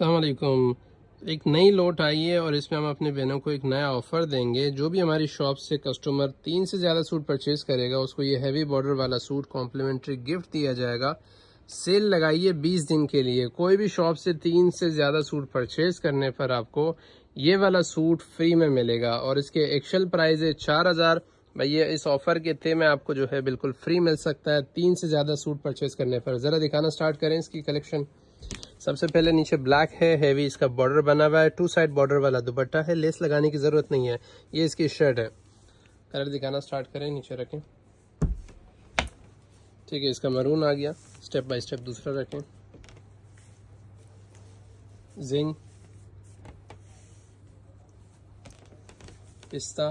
अलकुम एक नई लोट आई है और इसमें हम अपने बहनों को एक नया ऑफ़र देंगे जो भी हमारी शॉप से कस्टमर तीन से ज़्यादा सूट परचेज़ करेगा उसको ये हैवी बॉर्डर वाला सूट कॉम्प्लीमेंट्री गिफ्ट दिया जाएगा सेल लगाइए बीस दिन के लिए कोई भी शॉप से तीन से ज़्यादा सूट परचेज़ करने पर आपको ये वाला सूट फ्री में मिलेगा और इसके एक्शल प्राइस है चार हज़ार भैया इस ऑफ़र के थे में आपको जो है बिल्कुल फ्री मिल सकता है तीन से ज़्यादा सूट परचेज़ करने पर ज़रा दिखाना स्टार्ट करें इसकी कलेक्शन सबसे पहले नीचे ब्लैक है हैवी इसका बॉर्डर बना हुआ है टू साइड बॉर्डर वाला दुपट्टा है लेस लगाने की ज़रूरत नहीं है ये इसकी शर्ट है कलर दिखाना स्टार्ट करें नीचे रखें ठीक है इसका मरून आ गया स्टेप बाय स्टेप दूसरा रखें जिंग पिस्ता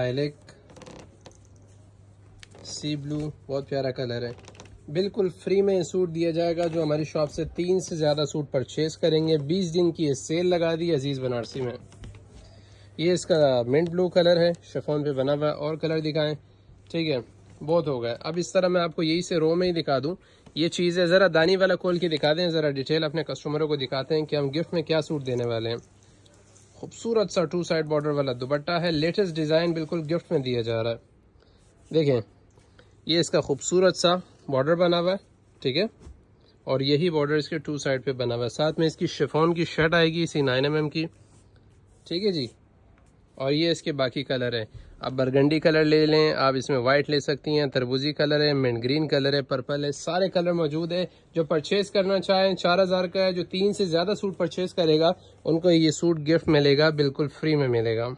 लाइलेक सी ब्लू बहुत प्यारा कलर है बिल्कुल फ्री में सूट दिया जाएगा जो हमारी शॉप से तीन से ज़्यादा सूट परचेज करेंगे बीस दिन की ये सेल लगा दी अजीज़ बनारसी में ये इसका मिंट ब्लू कलर है शेफोन पे बना हुआ और कलर दिखाएं ठीक है बहुत हो गया अब इस तरह मैं आपको यही से रो में ही दिखा दूं ये चीज़ है ज़रा दानी वाला खोल के दिखा दें ज़रा डिटेल अपने कस्टमरों को दिखाते हैं कि हम गिफ्ट में क्या सूट देने वाले हैं खूबसूरत सा टू साइड बॉर्डर वाला दुपट्टा है लेटेस्ट डिज़ाइन बिल्कुल गिफ्ट में दिया जा रहा है देखें ये इसका खूबसूरत सा बॉर्डर बना हुआ है ठीक है और यही बॉर्डर इसके टू साइड पे बना हुआ है साथ में इसकी शिफोन की शर्ट आएगी इसी नाइन एम की ठीक है जी और ये इसके बाकी कलर हैं आप बरगंडी कलर ले लें आप इसमें वाइट ले सकती हैं तरबूजी कलर है मिंट ग्रीन कलर है पर्पल है सारे कलर मौजूद है जो परचेज करना चाहें चार हज़ार का है जो तीन से ज़्यादा सूट परचेज करेगा उनको ये सूट गिफ्ट मिलेगा बिल्कुल फ्री में मिलेगा